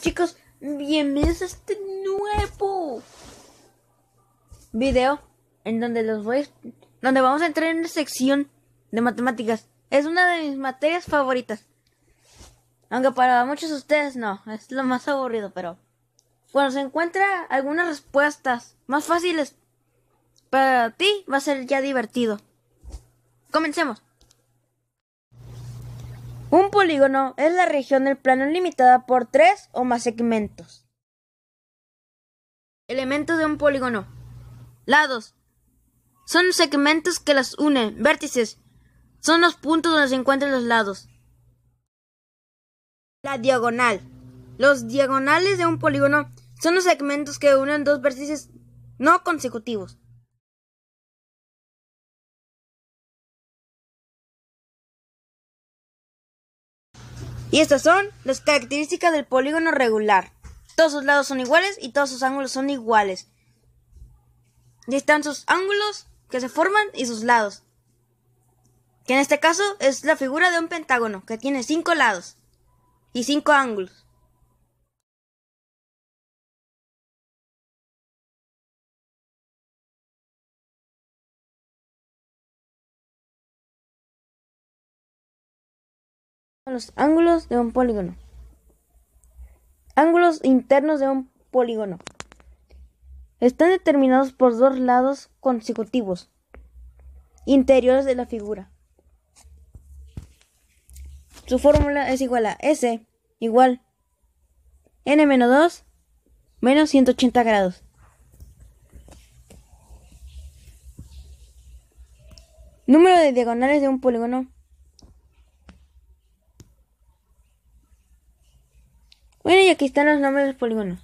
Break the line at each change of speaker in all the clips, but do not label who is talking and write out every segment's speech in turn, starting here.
chicos, bienvenidos a este nuevo video en donde los voy donde vamos a entrar en una sección de matemáticas. Es una de mis materias favoritas. Aunque para muchos de ustedes no, es lo más aburrido, pero cuando se encuentra algunas respuestas más fáciles para ti va a ser ya divertido. Comencemos polígono es la región del plano limitada por tres o más segmentos. Elementos de un polígono. Lados. Son los segmentos que las unen. Vértices. Son los puntos donde se encuentran los lados. La diagonal. Los diagonales de un polígono son los segmentos que unen dos vértices no consecutivos. Y estas son las características del polígono regular. Todos sus lados son iguales y todos sus ángulos son iguales. Y están sus ángulos que se forman y sus lados. Que en este caso es la figura de un pentágono que tiene cinco lados y cinco ángulos. los ángulos de un polígono. Ángulos internos de un polígono. Están determinados por dos lados consecutivos interiores de la figura. Su fórmula es igual a S igual n menos 2 menos 180 grados. Número de diagonales de un polígono Bueno, y aquí están los nombres de los polígonos.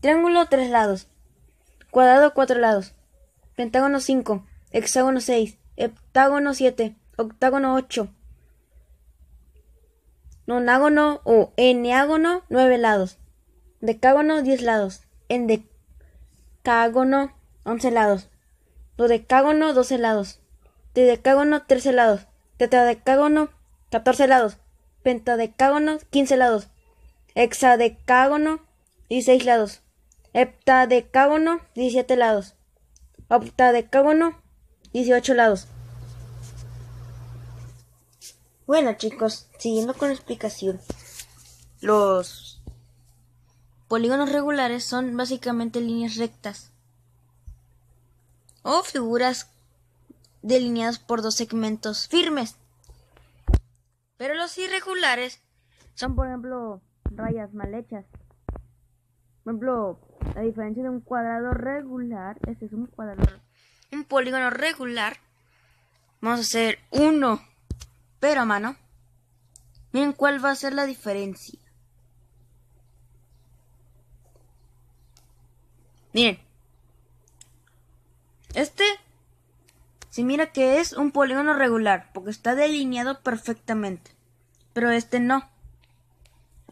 Triángulo, tres lados. Cuadrado, cuatro lados. Pentágono, cinco. Hexágono, seis. Heptágono, siete. Octágono, ocho. Nonágono o eneágono, nueve lados. Decágono, diez lados. Endecágono, once lados. Dodecágono, doce lados. tridecágono trece lados. Tetradecágono, catorce lados. Pentadecágono, quince lados hexadecágono, 16 lados, heptadecágono, 17 lados, octadecágono, 18 lados. Bueno chicos, siguiendo con la explicación, los polígonos regulares son básicamente líneas rectas o figuras delineadas por dos segmentos firmes. Pero los irregulares son, por ejemplo, rayas mal hechas. Por ejemplo, a diferencia de un cuadrado regular, este es un cuadrado. Un polígono regular. Vamos a hacer uno, pero a mano. Miren cuál va a ser la diferencia. Miren. Este si mira que es un polígono regular porque está delineado perfectamente. Pero este no.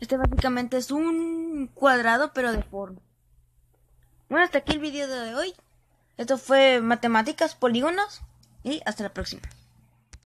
Este básicamente es un cuadrado pero de forma. Bueno, hasta aquí el video de hoy. Esto fue matemáticas, polígonos y hasta la próxima.